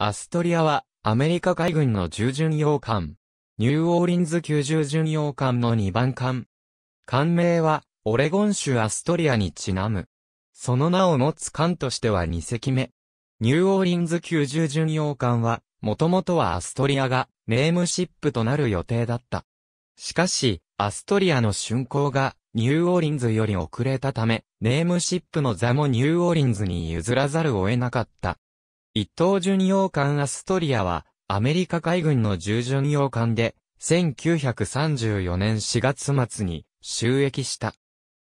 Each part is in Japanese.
アストリアは、アメリカ海軍の従巡洋艦。ニューオーリンズ級従巡洋艦の2番艦。艦名は、オレゴン州アストリアにちなむ。その名を持つ艦としては2隻目。ニューオーリンズ級従巡洋艦は、もともとはアストリアが、ネームシップとなる予定だった。しかし、アストリアの竣工が、ニューオーリンズより遅れたため、ネームシップの座もニューオーリンズに譲らざるを得なかった。一等巡洋艦アストリアは、アメリカ海軍の従巡洋艦で、1934年4月末に収益した。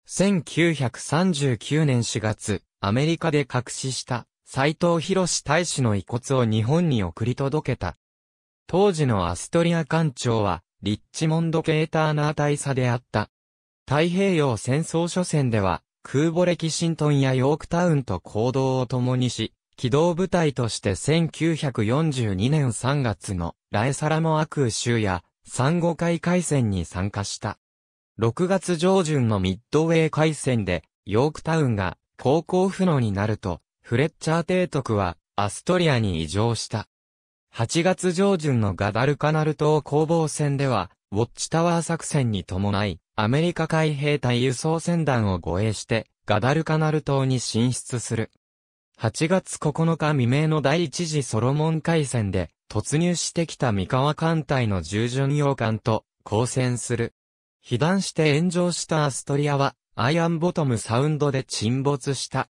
1939年4月、アメリカで隠しした斎藤博士大使の遺骨を日本に送り届けた。当時のアストリア艦長は、リッチモンド・ケーターナー大佐であった。太平洋戦争初戦では、空母歴シントンやヨークタウンと行動を共にし、機動部隊として1942年3月のラエサラモアー州や産後海海戦に参加した。6月上旬のミッドウェー海戦でヨークタウンが航行不能になると、フレッチャー提督はアストリアに移乗した。8月上旬のガダルカナル島攻防戦では、ウォッチタワー作戦に伴い、アメリカ海兵隊輸送船団を護衛して、ガダルカナル島に進出する。8月9日未明の第一次ソロモン海戦で、突入してきた三河艦隊の従順洋艦と交戦する。被弾して炎上したアストリアは、アイアンボトムサウンドで沈没した。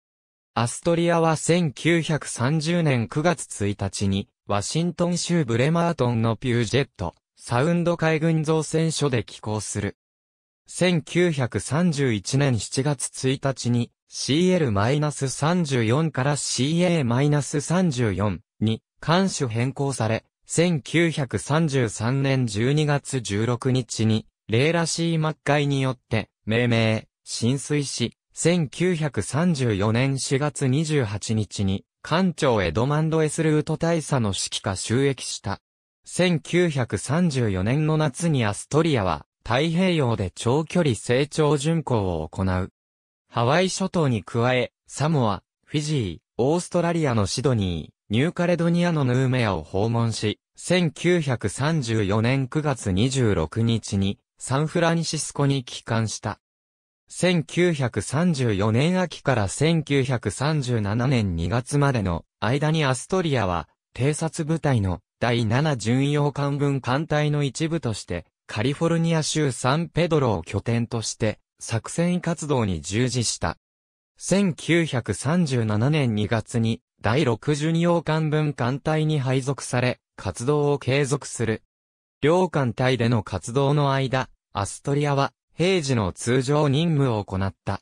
アストリアは1930年9月1日に、ワシントン州ブレマートンのピュージェット、サウンド海軍造船所で寄港する。1931年7月1日に、CL-34 から CA-34 に艦種変更され、1933年12月16日に、レーラシー末会によって命名、浸水し、1934年4月28日に、艦長エドマンド・エスルート大佐の指揮下収益した。1934年の夏にアストリアは、太平洋で長距離成長巡航を行う。ハワイ諸島に加え、サモア、フィジー、オーストラリアのシドニー、ニューカレドニアのヌーメアを訪問し、1934年9月26日にサンフランシスコに帰還した。1934年秋から1937年2月までの間にアストリアは偵察部隊の第7巡洋艦分艦隊の一部としてカリフォルニア州サンペドロを拠点として作戦活動に従事した。1937年2月に第62王冠分艦隊に配属され、活動を継続する。両艦隊での活動の間、アストリアは平時の通常任務を行った。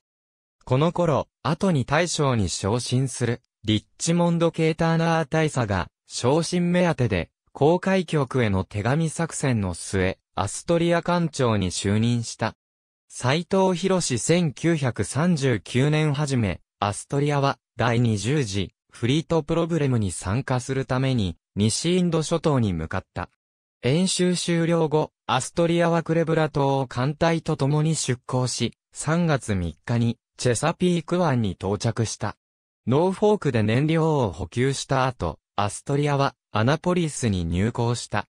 この頃、後に大将に昇進する、リッチモンド・ケーターナー大佐が、昇進目当てで、公開局への手紙作戦の末、アストリア艦長に就任した。斎藤博士1939年初め、アストリアは第20次フリートプロブレムに参加するために西インド諸島に向かった。演習終了後、アストリアはクレブラ島を艦隊と共に出港し、3月3日にチェサピーク湾に到着した。ノーフォークで燃料を補給した後、アストリアはアナポリスに入港した。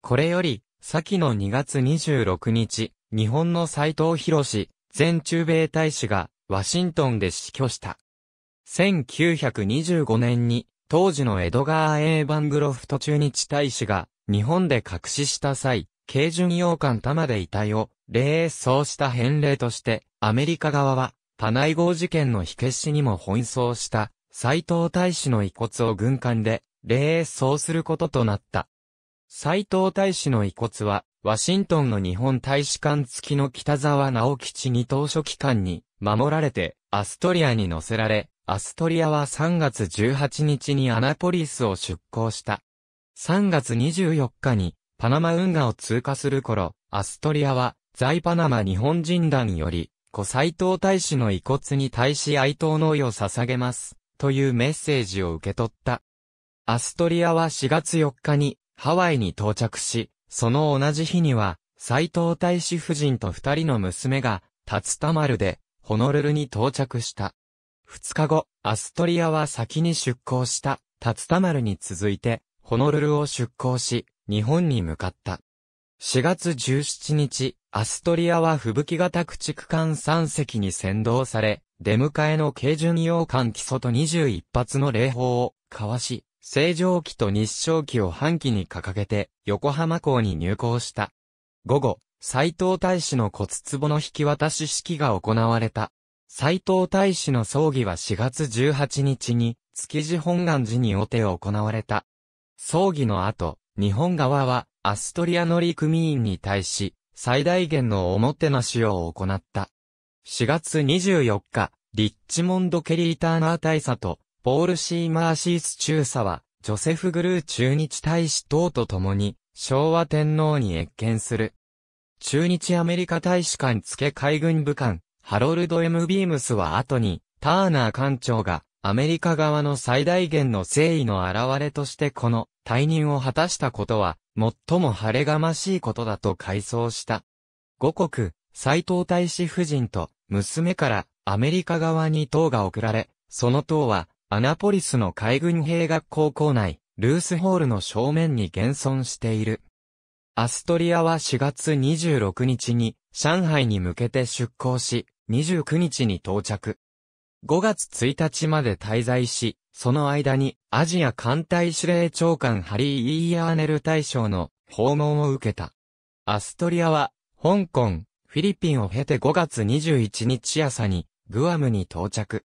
これより、先の2月26日、日本の斎藤博士、前中米大使が、ワシントンで死去した。1925年に、当時のエドガー・エーバングロフト中日大使が、日本で隠しした際、軽巡洋艦玉で遺体を、霊栄葬した返礼として、アメリカ側は、パナイ号事件の火消しにも奔走した、斎藤大使の遺骨を軍艦で、霊栄葬することとなった。斎藤大使の遺骨は、ワシントンの日本大使館付きの北沢直吉に当初期間に守られてアストリアに乗せられ、アストリアは3月18日にアナポリスを出港した。3月24日にパナマ運河を通過する頃、アストリアは在パナマ日本人団より、古斎藤大使の遺骨に対し哀悼の意を捧げます、というメッセージを受け取った。アストリアは4月4日にハワイに到着し、その同じ日には、斎藤大使夫人と二人の娘が、タツタマルで、ホノルルに到着した。二日後、アストリアは先に出港した、タツタマルに続いて、ホノルルを出港し、日本に向かった。4月17日、アストリアは吹雪型駆逐艦3隻に先導され、出迎えの軽巡洋艦基礎と21発の礼砲を交わし、正常期と日照期を半期に掲げて、横浜港に入港した。午後、斎藤大使の骨壺の引き渡し式が行われた。斎藤大使の葬儀は4月18日に、築地本願寺にお手を行われた。葬儀の後、日本側は、アストリア乗組員に対し、最大限のおもてなしを行った。4月24日、リッチモンド・ケリーターナー大佐とポール・シー・マーシース中佐は、ジョセフ・グルー駐日大使等と共に、昭和天皇に謁見する。中日アメリカ大使館付海軍部官、ハロルド・ M・ ビームスは後に、ターナー艦長が、アメリカ側の最大限の誠意の表れとしてこの退任を果たしたことは、最も晴れがましいことだと回想した。五国、斎藤大使夫人と娘からアメリカ側に党が送られ、その党はアナポリスの海軍兵学校校内、ルースホールの正面に現存している。アストリアは4月26日に上海に向けて出港し、29日に到着。5月1日まで滞在し、その間にアジア艦隊司令長官ハリー・イーヤーネル大将の訪問を受けた。アストリアは、香港、フィリピンを経て5月21日朝に、グアムに到着。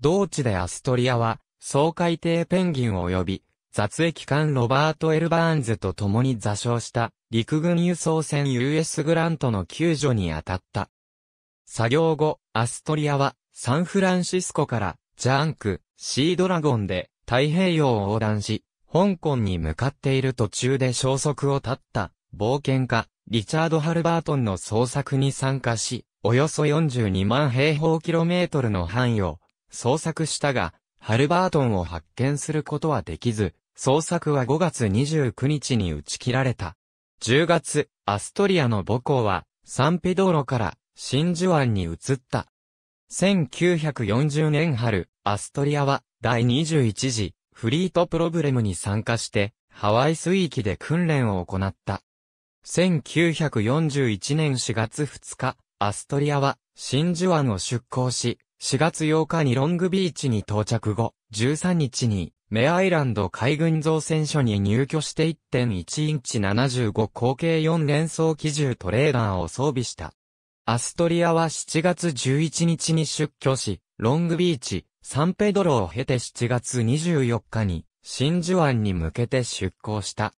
同地でアストリアは、総海底ペンギン及び、雑液艦ロバート・エルバーンズと共に座礁した陸軍輸送船 US グラントの救助に当たった。作業後、アストリアはサンフランシスコからジャンク、シードラゴンで太平洋を横断し、香港に向かっている途中で消息を絶った冒険家リチャード・ハルバートンの捜索に参加し、およそ42万平方キロメートルの範囲を捜索したが、ハルバートンを発見することはできず、捜索は5月29日に打ち切られた。10月、アストリアの母校は、サンペドロから真珠湾に移った。1940年春、アストリアは第21次フリートプロブレムに参加して、ハワイ水域で訓練を行った。1941年4月2日、アストリアは真珠湾を出港し、4月8日にロングビーチに到着後、13日にメアイランド海軍造船所に入居して1.1インチ75口径4連装機銃トレーラーを装備した。アストリアは7月11日に出居し、ロングビーチ、サンペドロを経て7月24日に真珠湾に向けて出港した。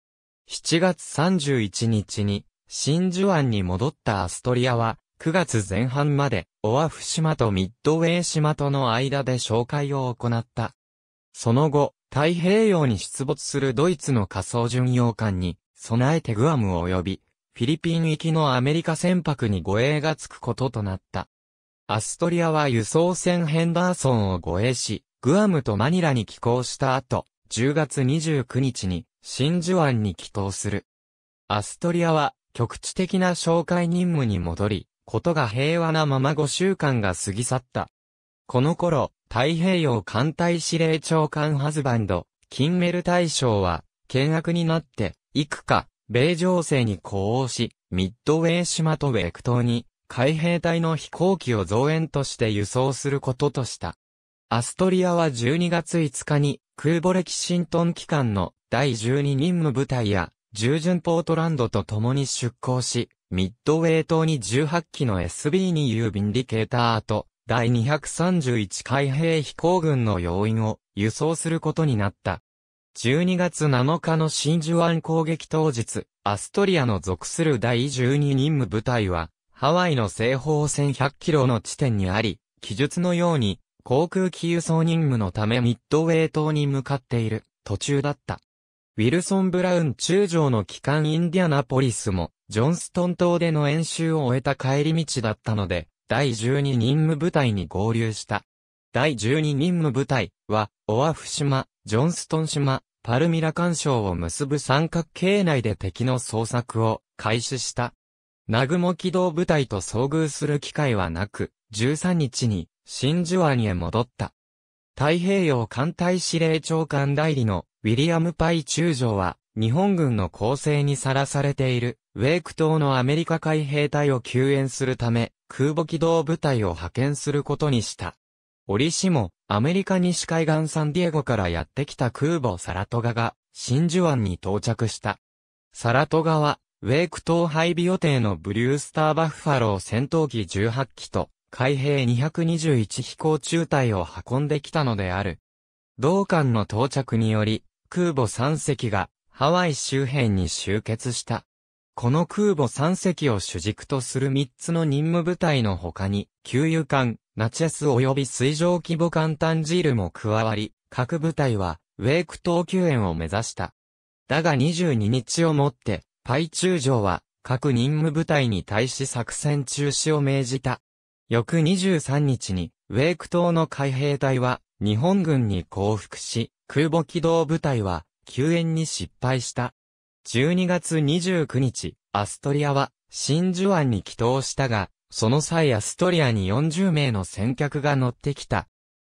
7月31日に真珠湾に戻ったアストリアは9月前半までオアフ島とミッドウェー島との間で紹介を行った。その後、太平洋に出没するドイツの仮想巡洋艦に備えてグアム呼び、フィリピン行きのアメリカ船舶に護衛がつくこととなった。アストリアは輸送船ヘンダーソンを護衛し、グアムとマニラに寄港した後、10月29日に真珠湾に帰投する。アストリアは局地的な哨戒任務に戻り、ことが平和なまま5週間が過ぎ去った。この頃、太平洋艦隊司令長官ハズバンド、キンメル大将は、見学になって、幾か、米情勢に呼応し、ミッドウェー島とウェク島に、海兵隊の飛行機を増援として輸送することとした。アストリアは12月5日に、空母歴シントン機関の第12任務部隊や、従順ポートランドと共に出港し、ミッドウェイ島に18機の SB2U 便ィケーターと、第231海兵飛行軍の要員を輸送することになった。12月7日の真珠湾攻撃当日、アストリアの属する第12任務部隊は、ハワイの西方1100キロの地点にあり、記述のように、航空機輸送任務のためミッドウェイ島に向かっている途中だった。ウィルソン・ブラウン中将の機関インディアナポリスもジョンストン島での演習を終えた帰り道だったので、第12任務部隊に合流した。第12任務部隊は、オアフ島、ジョンストン島、パルミラ干渉を結ぶ三角形内で敵の捜索を開始した。南雲機動部隊と遭遇する機会はなく、13日に真珠湾へ戻った。太平洋艦隊司令長官代理のウィリアム・パイ中将は、日本軍の攻勢にさらされている、ウェイク島のアメリカ海兵隊を救援するため、空母機動部隊を派遣することにした。折しも、アメリカ西海岸サンディエゴからやってきた空母サラトガが、真珠湾に到着した。サラトガは、ウェイク島配備予定のブリュースターバッファロー戦闘機18機と、海兵221飛行中隊を運んできたのである。同艦の到着により、空母3隻がハワイ周辺に集結した。この空母3隻を主軸とする3つの任務部隊の他に、給油艦、ナチェス及び水上規模艦タンジールも加わり、各部隊は、ウェイク島救援を目指した。だが22日をもって、パイ中将は、各任務部隊に対し作戦中止を命じた。翌23日に、ウェイク島の海兵隊は、日本軍に降伏し、空母機動部隊は、救援に失敗した。12月29日、アストリアは、真珠湾に帰投したが、その際アストリアに40名の船客が乗ってきた。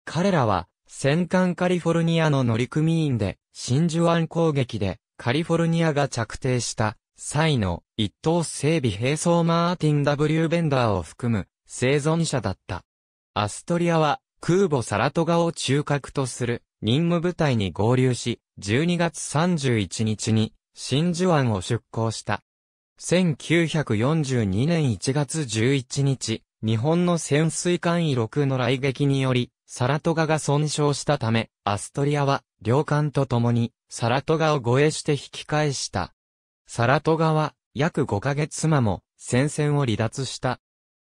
彼らは、戦艦カリフォルニアの乗組員で、真珠湾攻撃で、カリフォルニアが着底した、際の一等整備兵装マーティン・ W・ ベンダーを含む、生存者だった。アストリアは、空母サラトガを中核とする任務部隊に合流し、12月31日に真珠湾を出港した。1942年1月11日、日本の潜水艦威録の来撃により、サラトガが損傷したため、アストリアは、両艦と共に、サラトガを護衛して引き返した。サラトガは、約5ヶ月間も、戦線を離脱した。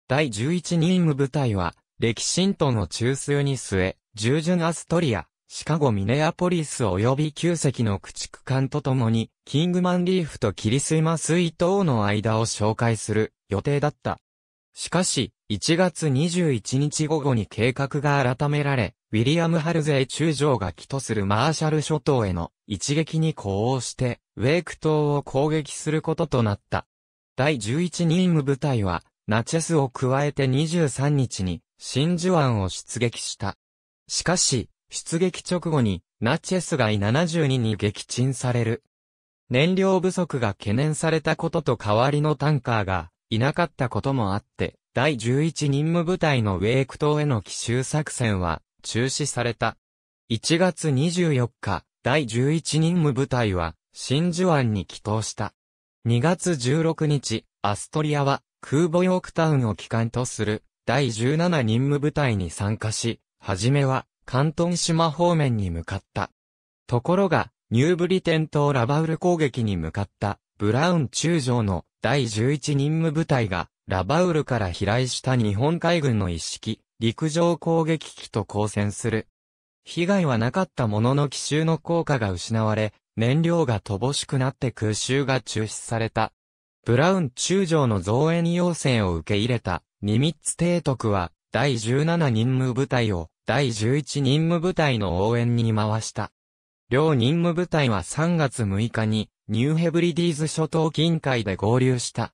第11任務部隊は、歴史ント中枢に据え、従順アストリア、シカゴ・ミネアポリス及び旧石の駆逐艦とともに、キングマンリーフとキリスイマスイ島の間を紹介する予定だった。しかし、1月21日午後に計画が改められ、ウィリアム・ハルゼイ中将が帰途するマーシャル諸島への一撃に呼応して、ウェイク島を攻撃することとなった。第11任務部隊は、ナチェスを加えて23日に、真珠湾を出撃した。しかし、出撃直後にナチェスイ72に撃沈される。燃料不足が懸念されたことと代わりのタンカーがいなかったこともあって、第11任務部隊のウェイク島への奇襲作戦は中止された。1月24日、第11任務部隊は真珠湾に帰島した。2月16日、アストリアは空母ヨークタウンを機関とする第17任務部隊に参加し、はじめは関東島方面に向かった。ところが、ニューブリテン島ラバウル攻撃に向かったブラウン中将の第11任務部隊がラバウルから飛来した日本海軍の一式陸上攻撃機と交戦する。被害はなかったものの奇襲の効果が失われ、燃料が乏しくなって空襲が中止された。ブラウン中将の増援要請を受け入れたニミッツ提督は第17任務部隊を第11任務部隊の応援に回した。両任務部隊は3月6日にニューヘブリディーズ諸島近海で合流した。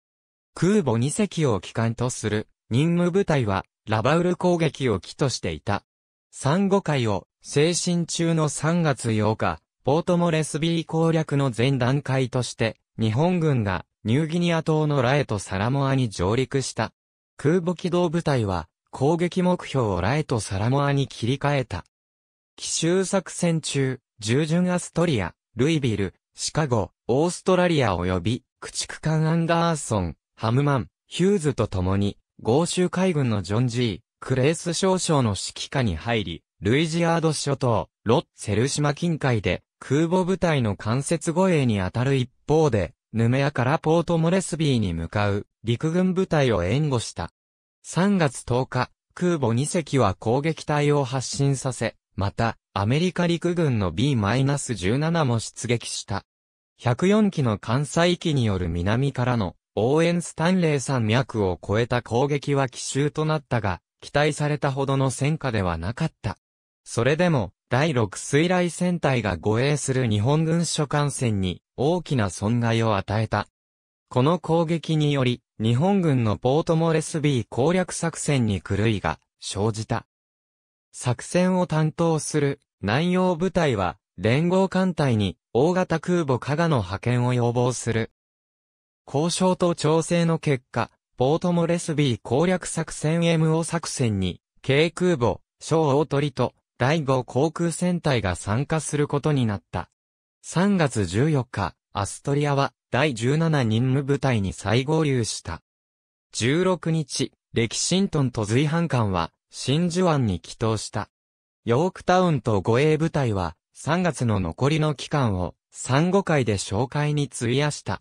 空母2隻を機関とする任務部隊はラバウル攻撃を機としていた。産後会を精神中の3月8日、ポートモレスビー攻略の前段階として日本軍がニューギニア島のラエとサラモアに上陸した。空母機動部隊は攻撃目標をライト・サラモアに切り替えた。奇襲作戦中、従順アストリア、ルイビル、シカゴ、オーストラリア及び、駆逐艦アンダーソン、ハムマン、ヒューズと共に、豪州海軍のジョン・ジー、クレース少将の指揮下に入り、ルイジアード諸島、ロッセル島近海で、空母部隊の間接護衛に当たる一方で、ヌメアからポートモレスビーに向かう陸軍部隊を援護した。3月10日、空母2隻は攻撃隊を発進させ、また、アメリカ陸軍の B-17 も出撃した。104機の艦載機による南からの応援スタンレー山脈を越えた攻撃は奇襲となったが、期待されたほどの戦果ではなかった。それでも、第6水雷戦隊が護衛する日本軍所艦船に大きな損害を与えた。この攻撃により、日本軍のポートモレスビー攻略作戦に狂いが生じた。作戦を担当する南洋部隊は連合艦隊に大型空母加賀の派遣を要望する。交渉と調整の結果、ポートモレスビー攻略作戦 MO 作戦に、軽空母、小大鳥と第5航空戦隊が参加することになった。3月14日、アストリアは第17任務部隊に再合流した。16日、レキシントンと随伴艦は真珠湾に帰投した。ヨークタウンと護衛部隊は3月の残りの期間を産後会で紹介に費やした。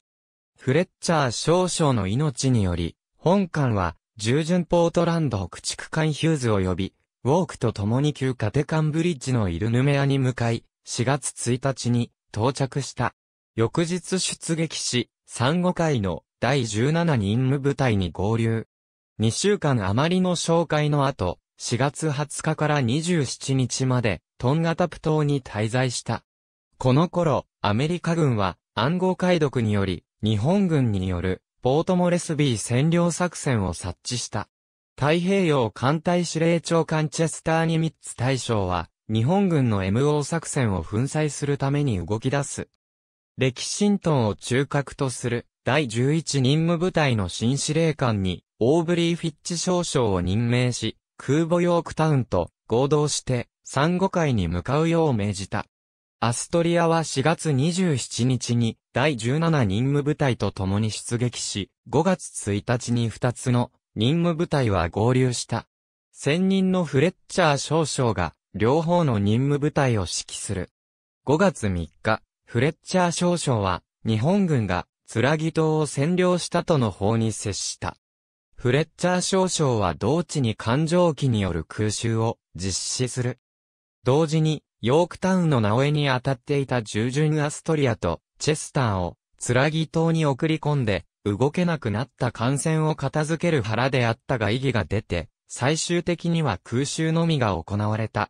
フレッチャー少将の命により、本艦は従順ポートランド駆逐艦ヒューズ及び、ウォークと共に旧カテカンブリッジのイルヌメアに向かい、4月1日に到着した。翌日出撃し、産後会の第17任務部隊に合流。2週間余りの紹介の後、4月20日から27日まで、トンガタプ島に滞在した。この頃、アメリカ軍は暗号解読により、日本軍によるポートモレスビー占領作戦を察知した。太平洋艦隊司令長官チェスター・ニミッツ大将は、日本軍の MO 作戦を粉砕するために動き出す歴神トンを中核とする第11任務部隊の新司令官に、オーブリー・フィッチ少将を任命し、空母ヨークタウンと合同して、産後会に向かうよう命じた。アストリアは4月27日に第17任務部隊と共に出撃し、5月1日に2つの任務部隊は合流した。専任のフレッチャー少将が両方の任務部隊を指揮する。5月3日、フレッチャー少将は、日本軍が、つらぎ島を占領したとの法に接した。フレッチャー少将は同地に艦上機による空襲を実施する。同時に、ヨークタウンの名前に当たっていた従順アストリアとチェスターを、つらぎ島に送り込んで、動けなくなった艦船を片付ける腹であったが意義が出て、最終的には空襲のみが行われた。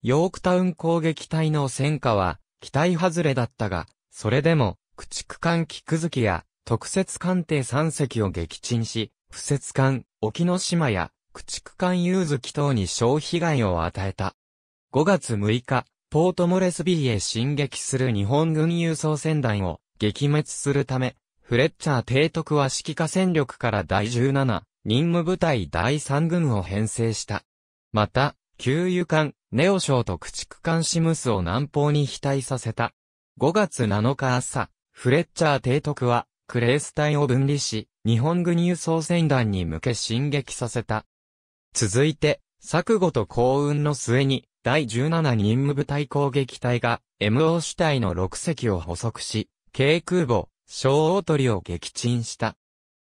ヨークタウン攻撃隊の戦果は、期待外れだったが、それでも、駆逐艦菊月や、特設艦艇3隻を撃沈し、不設艦、沖ノ島や、駆逐艦遊月等に小被害を与えた。5月6日、ポートモレスビーへ進撃する日本軍輸送船団を撃滅するため、フレッチャー提督は指揮下戦力から第17、任務部隊第3軍を編成した。また、給油艦、ネオ省と駆逐艦シムスを南方に飛退させた。5月7日朝、フレッチャー提督は、クレース隊を分離し、日本軍輸送船団に向け進撃させた。続いて、錯誤と幸運の末に、第17任務部隊攻撃隊が、MO 主体の6隻を捕捉し、軽空母、小大鳥を撃沈した。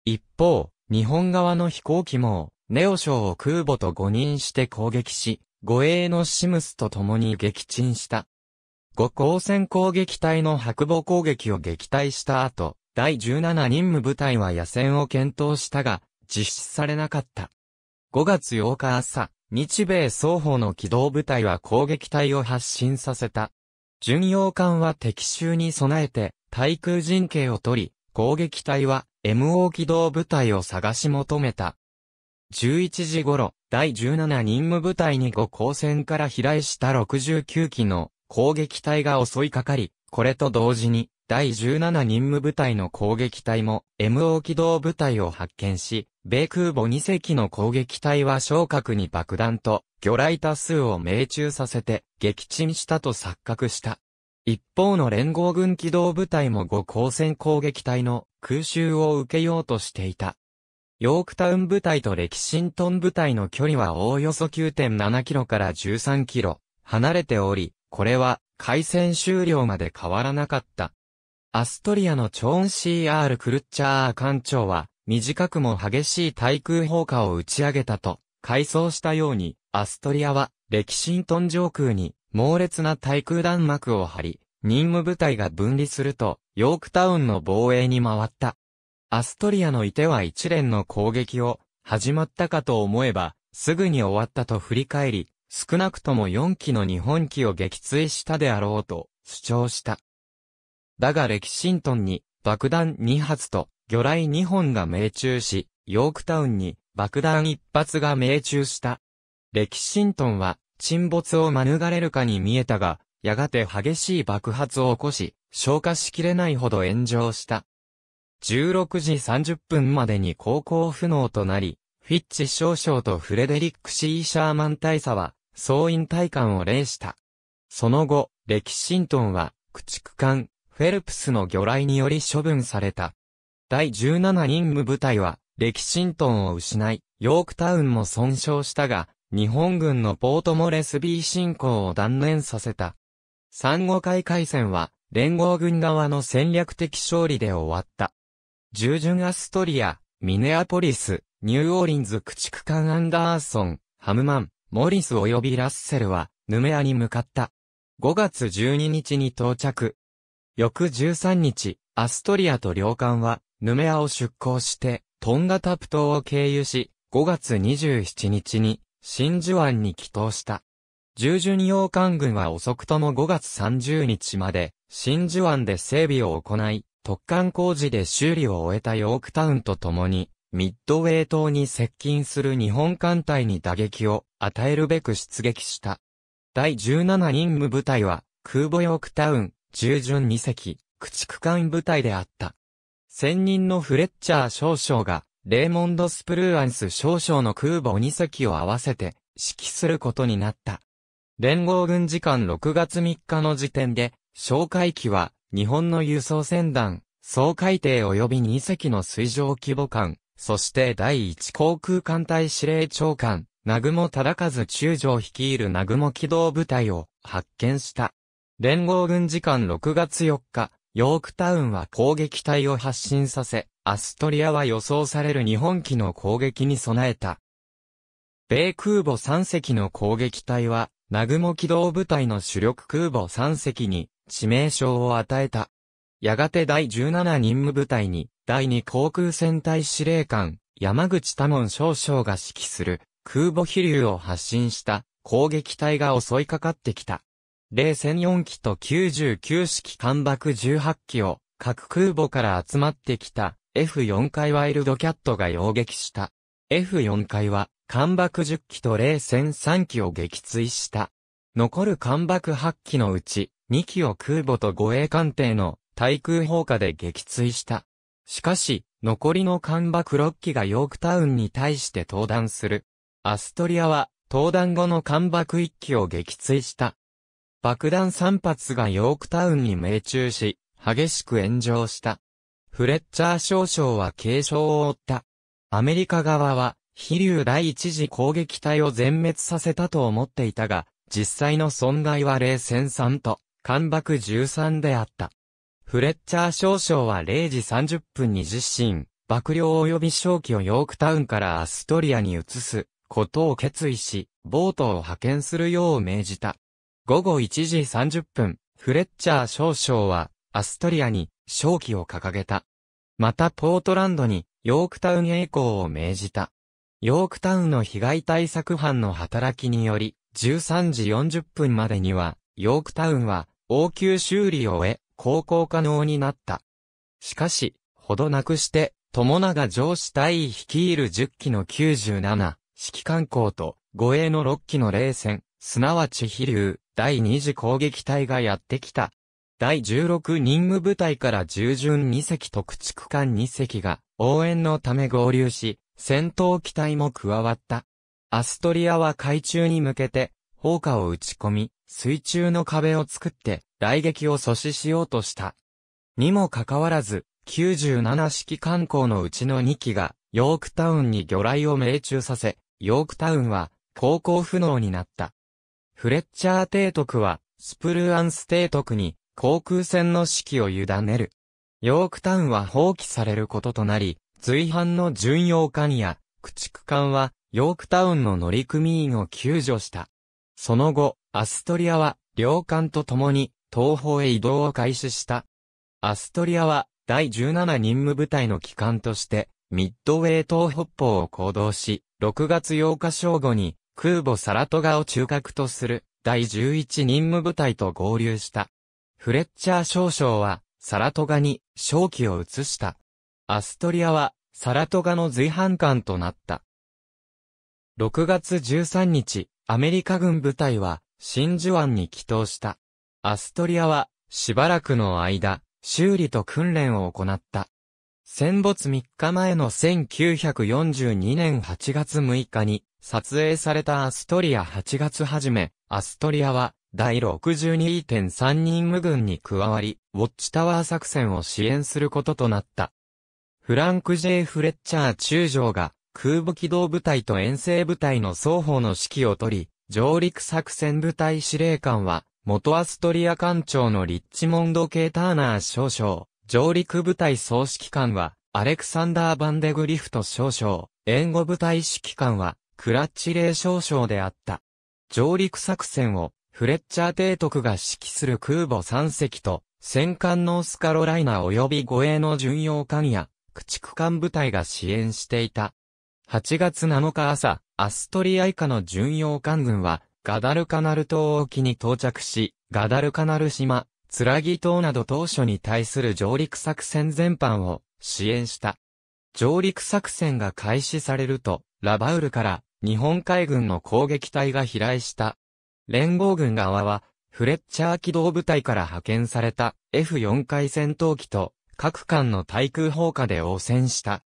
一方、日本側の飛行機も、ネオ省を空母と誤認して攻撃し、護衛のシムスと共に撃沈した。五光線攻撃隊の白母攻撃を撃退した後、第17任務部隊は野戦を検討したが、実施されなかった。5月8日朝、日米双方の機動部隊は攻撃隊を発進させた。巡洋艦は敵襲に備えて、対空陣形を取り、攻撃隊は MO 機動部隊を探し求めた。11時頃、第17任務部隊に5高線から飛来した69機の攻撃隊が襲いかかり、これと同時に、第17任務部隊の攻撃隊も MO 機動部隊を発見し、米空母2隻の攻撃隊は昇格に爆弾と魚雷多数を命中させて撃沈したと錯覚した。一方の連合軍機動部隊も5高線攻撃隊の空襲を受けようとしていた。ヨークタウン部隊とレキシントン部隊の距離はおおよそ9.7キロから13キロ離れており、これは海戦終了まで変わらなかった。アストリアのチョーン CR クルッチャー艦長は、短くも激しい対空砲火を打ち上げたと、回想したように、アストリアは、レキシントン上空に、猛烈な対空弾幕を張り、任務部隊が分離すると、ヨークタウンの防衛に回った。アストリアのいては一連の攻撃を始まったかと思えば、すぐに終わったと振り返り、少なくとも4機の日本機を撃墜したであろうと主張した。だがレキシントンに爆弾2発と魚雷2本が命中し、ヨークタウンに爆弾1発が命中した。レキシントンは沈没を免れるかに見えたが、やがて激しい爆発を起こし、消化しきれないほど炎上した。16時30分までに航行不能となり、フィッチ少将とフレデリック・シー・シャーマン大佐は、総員大官を礼した。その後、レキシントンは、駆逐艦、フェルプスの魚雷により処分された。第17任務部隊は、レキシントンを失い、ヨークタウンも損傷したが、日本軍のポートモレスビー侵攻を断念させた。三後海海戦は、連合軍側の戦略的勝利で終わった。従順アストリア、ミネアポリス、ニューオーリンズ駆逐艦アンダーソン、ハムマン、モリス及びラッセルは、ヌメアに向かった。5月12日に到着。翌13日、アストリアと領艦は、ヌメアを出港して、トンガタプ島を経由し、5月27日に、真珠湾に帰島した。従順洋艦軍は遅くとも5月30日まで、真珠湾で整備を行い、突貫工事で修理を終えたヨークタウンと共に、ミッドウェイ島に接近する日本艦隊に打撃を与えるべく出撃した。第17任務部隊は、空母ヨークタウン、従順2隻、駆逐艦部隊であった。専任のフレッチャー少将が、レーモンド・スプルーアンス少将の空母2隻を合わせて、指揮することになった。連合軍時間6月3日の時点で、哨戒機は日本の輸送船団、総海底及び2隻の水上規模艦、そして第1航空艦隊司令長官、南雲忠和中将率いる南雲機動部隊を発見した。連合軍時間6月4日、ヨークタウンは攻撃隊を発進させ、アストリアは予想される日本機の攻撃に備えた。米空母3隻の攻撃隊は、南雲機動部隊の主力空母3隻に致命傷を与えた。やがて第17任務部隊に、第2航空戦隊司令官、山口多門少将が指揮する、空母飛竜を発進した攻撃隊が襲いかかってきた。零戦4機と99式艦爆18機を各空母から集まってきた F4 回ワイルドキャットが要撃した。F4 回は艦爆10機と零戦3機を撃墜した。残る艦爆8機のうち2機を空母と護衛艦艇の対空砲火で撃墜した。しかし、残りの艦爆6機がヨークタウンに対して登壇する。アストリアは、登壇後の艦爆1機を撃墜した。爆弾3発がヨークタウンに命中し、激しく炎上した。フレッチャー少将は軽傷を負った。アメリカ側は、飛竜第一次攻撃隊を全滅させたと思っていたが、実際の損害は0戦3と干爆13であった。フレッチャー少将は0時30分に実身、幕僚及び正気をヨークタウンからアストリアに移すことを決意し、ボートを派遣するよう命じた。午後1時30分、フレッチャー少将はアストリアに正気を掲げた。またポートランドにヨークタウン栄光を命じた。ヨークタウンの被害対策班の働きにより、13時40分までには、ヨークタウンは応急修理を終え、航行可能になった。しかし、ほどなくして、友永上司隊率いる10機の97、指揮官校と、護衛の6機の冷戦、すなわち飛竜、第2次攻撃隊がやってきた。第16任務部隊から従順2隻特畜艦2隻が応援のため合流し、戦闘機隊も加わった。アストリアは海中に向けて砲火を打ち込み、水中の壁を作って雷撃を阻止しようとした。にもかかわらず、97式艦光のうちの2機が、ヨークタウンに魚雷を命中させ、ヨークタウンは、航行不能になった。フレッチャー提督は、スプルーアンス提督に、航空戦の指揮を委ねる。ヨークタウンは放棄されることとなり、随伴の巡洋艦や、駆逐艦は、ヨークタウンの乗組員を救助した。その後、アストリアは、領艦と共に、東方へ移動を開始した。アストリアは、第17任務部隊の機関として、ミッドウェー東北方を行動し、6月8日正午に、空母サラトガを中核とする、第11任務部隊と合流した。フレッチャー少将は、サラトガに、正気を移した。アストリアは、サラトガの随伴艦となった。6月13日、アメリカ軍部隊は、真珠湾に帰投した。アストリアは、しばらくの間、修理と訓練を行った。戦没3日前の1942年8月6日に、撮影されたアストリア8月初め、アストリアは、第62.3人無軍に加わり、ウォッチタワー作戦を支援することとなった。フランク・ジェイ・フレッチャー中将が、空母機動部隊と遠征部隊の双方の指揮を取り、上陸作戦部隊司令官は、元アストリア艦長のリッチモンド・ケーターナー少将、上陸部隊総指揮官は、アレクサンダー・バンデグリフト少将、援護部隊指揮官は、クラッチ・レイ少将であった。上陸作戦を、フレッチャー提督が指揮する空母3隻と、戦艦ノースカロライナ及び護衛の巡洋艦や、駆逐艦部隊が支援していた。8月7日朝、アストリア以下の巡洋艦軍は、ガダルカナル島沖に到着し、ガダルカナル島、ツラギ島など当初に対する上陸作戦全般を支援した。上陸作戦が開始されると、ラバウルから日本海軍の攻撃隊が飛来した。連合軍側は、フレッチャー機動部隊から派遣された F4 回戦闘機と各艦の対空砲火で応戦した。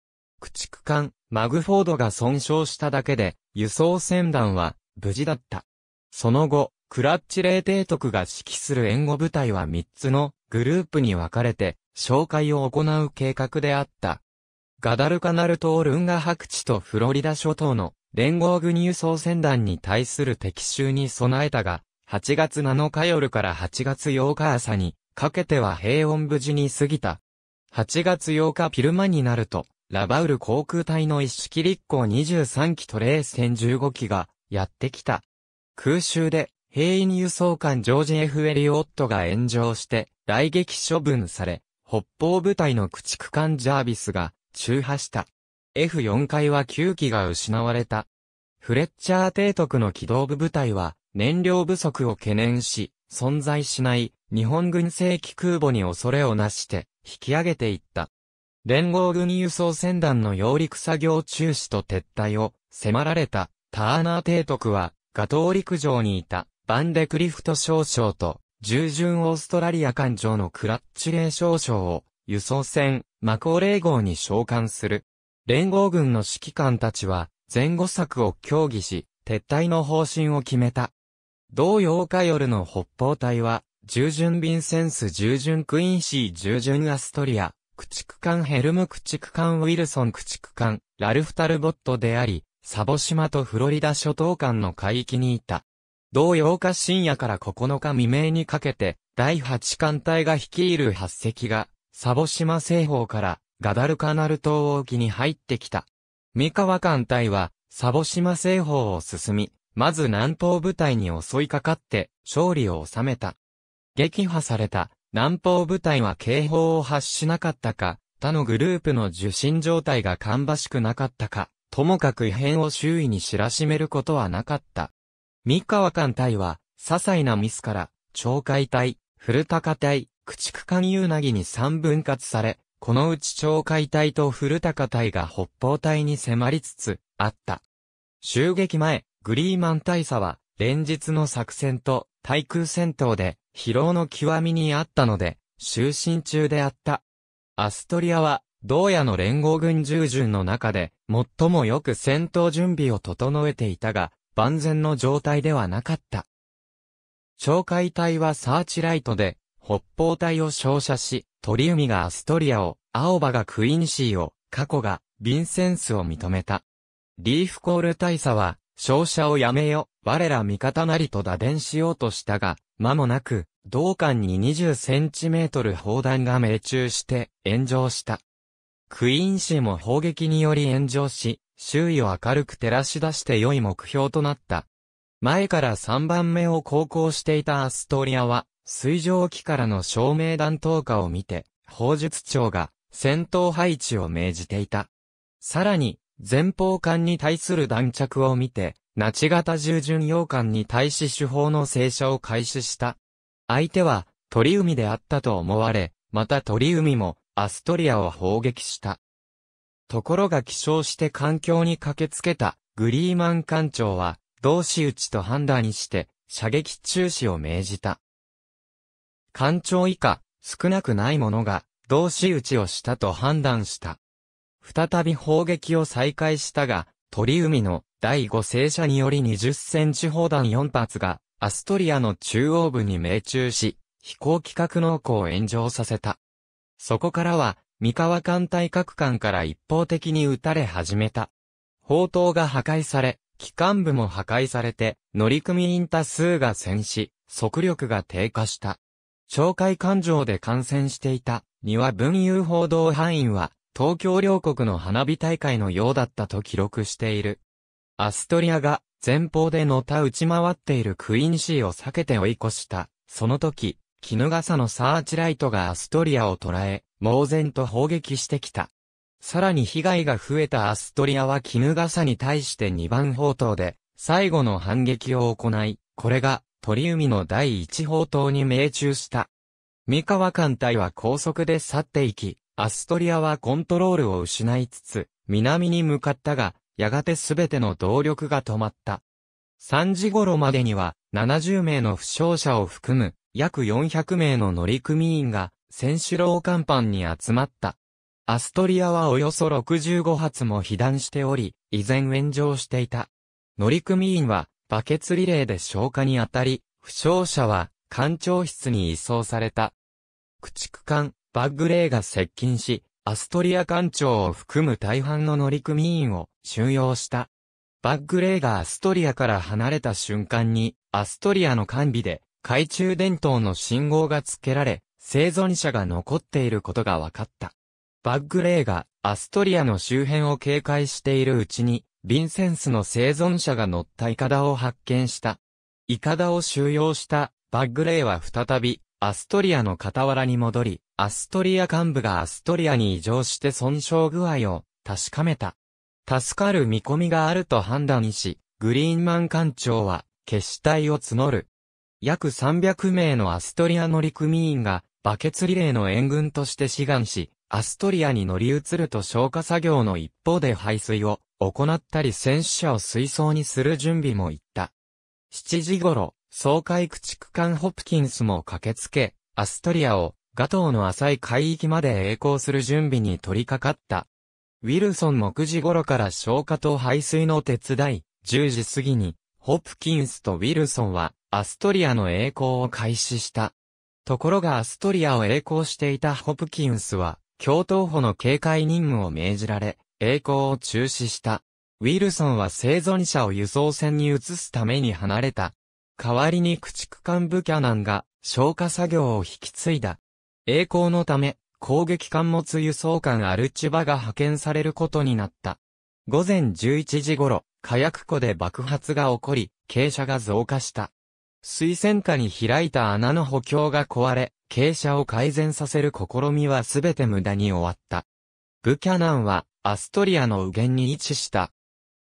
駆逐艦マグフォードが損傷しただけで、輸送船団は無事だった。その後、クラッチ霊帝徳が指揮する援護部隊は3つのグループに分かれて、紹介を行う計画であった。ガダルカナル島ルンガ白地とフロリダ諸島の連合軍輸送船団に対する敵襲に備えたが、8月7日夜から8月8日朝にかけては平穏無事に過ぎた。8月8日昼間になると、ラバウル航空隊の一式立航23機とレース船15機がやってきた。空襲で兵員輸送艦ジョージ・ F・ エリオットが炎上して来撃処分され、北方部隊の駆逐艦ジャービスが中破した。F4 回は9機が失われた。フレッチャー提督の機動部部隊は燃料不足を懸念し、存在しない日本軍正規空母に恐れをなして引き上げていった。連合軍輸送船団の揚陸作業中止と撤退を迫られたターナー提督は、ガトー陸上にいたバンデクリフト少将と従順オーストラリア艦長のクラッチレー少将を輸送船マコーレー号に召喚する。連合軍の指揮官たちは前後策を協議し、撤退の方針を決めた。同8日夜の北方隊は、従順便センス従順クインシー従順アストリア、駆逐艦ヘルム駆逐艦ウィルソン駆逐艦、ラルフタルボットであり、サボ島とフロリダ諸島間の海域にいた。同8日深夜から9日未明にかけて、第8艦隊が率いる8隻が、サボ島西方からガダルカナル島沖に入ってきた。三河艦隊は、サボ島西方を進み、まず南東部隊に襲いかかって、勝利を収めた。撃破された南方部隊は警報を発しなかったか、他のグループの受信状態が芳しくなかったか、ともかく異変を周囲に知らしめることはなかった。三河艦隊は、些細なミスから、懲戒隊、古高隊、駆逐艦夕凪に三分割され、このうち懲戒隊と古高隊が北方隊に迫りつつ、あった。襲撃前、グリーマン大佐は、連日の作戦と、対空戦闘で、疲労の極みにあったので、就寝中であった。アストリアは、同野の連合軍従順の中で、最もよく戦闘準備を整えていたが、万全の状態ではなかった。哨戒隊はサーチライトで、北方隊を照射し、鳥海がアストリアを、青葉がクインシーを、過去が、ヴィンセンスを認めた。リーフコール大佐は、照射をやめよ、我ら味方なりと打電しようとしたが、間もなく、銅管に20センチメートル砲弾が命中して炎上した。クイーン市も砲撃により炎上し、周囲を明るく照らし出して良い目標となった。前から3番目を航行していたアストリアは、水上機からの照明弾投下を見て、砲術長が戦闘配置を命じていた。さらに、前方艦に対する弾着を見て、ナチ型従順洋館に対し手法の正射を開始した。相手は、鳥海であったと思われ、また鳥海も、アストリアを砲撃した。ところが起床して環境に駆けつけた、グリーマン艦長は、同士打ちと判断して、射撃中止を命じた。艦長以下、少なくない者が、同士打ちをしたと判断した。再び砲撃を再開したが、鳥海の第5戦車により20センチ砲弾4発が、アストリアの中央部に命中し、飛行機格納庫を炎上させた。そこからは、三河艦隊各艦から一方的に撃たれ始めた。砲塔が破壊され、機関部も破壊されて、乗組員多数が戦死、速力が低下した。懲戒艦上で感染していた、庭文遊報道範囲は、東京両国の花火大会のようだったと記録している。アストリアが前方でのた打ち回っているクイーンシーを避けて追い越した。その時、ガ笠のサーチライトがアストリアを捉え、猛然と砲撃してきた。さらに被害が増えたアストリアはガ笠に対して2番砲塔で、最後の反撃を行い、これが鳥海の第1砲塔に命中した。三河艦隊は高速で去っていき、アストリアはコントロールを失いつつ、南に向かったが、やがてすべての動力が止まった。3時頃までには、70名の負傷者を含む、約400名の乗組員が、選手楼甲板に集まった。アストリアはおよそ65発も被弾しており、依然炎上していた。乗組員は、バケツリレーで消火に当たり、負傷者は、艦長室に移送された。駆逐艦、バッグレーが接近し、アストリア艦長を含む大半の乗組員を収容した。バッグレーがアストリアから離れた瞬間に、アストリアの完備で、懐中電灯の信号がつけられ、生存者が残っていることが分かった。バッグレーがアストリアの周辺を警戒しているうちに、ヴィンセンスの生存者が乗ったイカダを発見した。イカダを収容したバッグレーは再びアストリアの傍らに戻り、アストリア幹部がアストリアに移乗して損傷具合を確かめた。助かる見込みがあると判断し、グリーンマン艦長は、決死隊を募る。約300名のアストリア乗組員が、バケツリレーの援軍として志願し、アストリアに乗り移ると消火作業の一方で排水を行ったり戦死者を水槽にする準備も行った。7時頃、総海駆逐艦ホプキンスも駆けつけ、アストリアをガトーの浅い海域まで栄光する準備に取り掛かった。ウィルソンも9時頃から消火と排水の手伝い、10時過ぎに、ホプキンスとウィルソンは、アストリアの栄光を開始した。ところがアストリアを栄光していたホプキンスは、共闘歩の警戒任務を命じられ、栄光を中止した。ウィルソンは生存者を輸送船に移すために離れた。代わりに駆逐艦ブキャナンが消火作業を引き継いだ。栄光のため、攻撃艦物輸送艦アルチバが派遣されることになった。午前11時頃、火薬庫で爆発が起こり、傾斜が増加した。水栓下に開いた穴の補強が壊れ、傾斜を改善させる試みはすべて無駄に終わった。ブキャナンは、アストリアの右舷に位置した。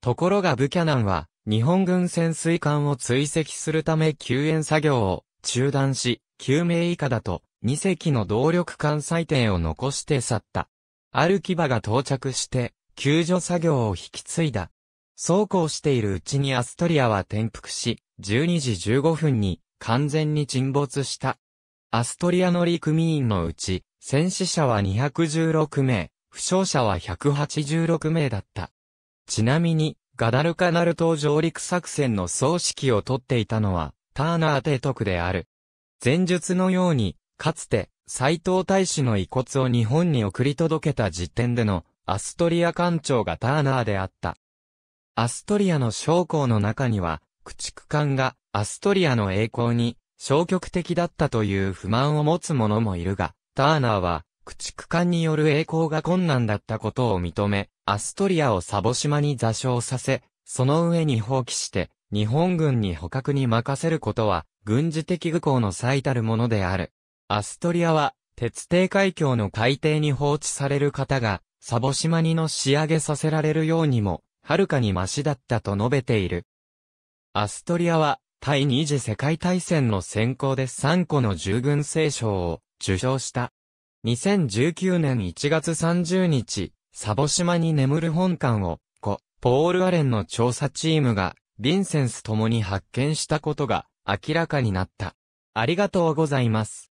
ところがブキャナンは、日本軍潜水艦を追跡するため救援作業を中断し、救命以下だと2隻の動力艦載艇を残して去った。ある牙が到着して、救助作業を引き継いだ。走行しているうちにアストリアは転覆し、12時15分に完全に沈没した。アストリア乗組員のうち、戦死者は216名、負傷者は186名だった。ちなみに、ガダルカナル島上陸作戦の総指揮を取っていたのは、ターナー提督である。前述のように、かつて、斎藤大使の遺骨を日本に送り届けた時点での、アストリア艦長がターナーであった。アストリアの将校の中には、駆逐艦がアストリアの栄光に消極的だったという不満を持つ者もいるが、ターナーは駆逐艦による栄光が困難だったことを認め、アストリアをサボ島に座礁させ、その上に放棄して、日本軍に捕獲に任せることは、軍事的愚行の最たるものである、アストリアは、鉄底海峡の海底に放置される方が、サボ島にの仕上げさせられるようにも、はるかにマシだったと述べている。アストリアは、第二次世界大戦の先行で3個の従軍聖賞を受賞した。2019年1月30日、サボ島に眠る本館を、故、ポール・アレンの調査チームが、ヴィンセンス共に発見したことが明らかになった。ありがとうございます。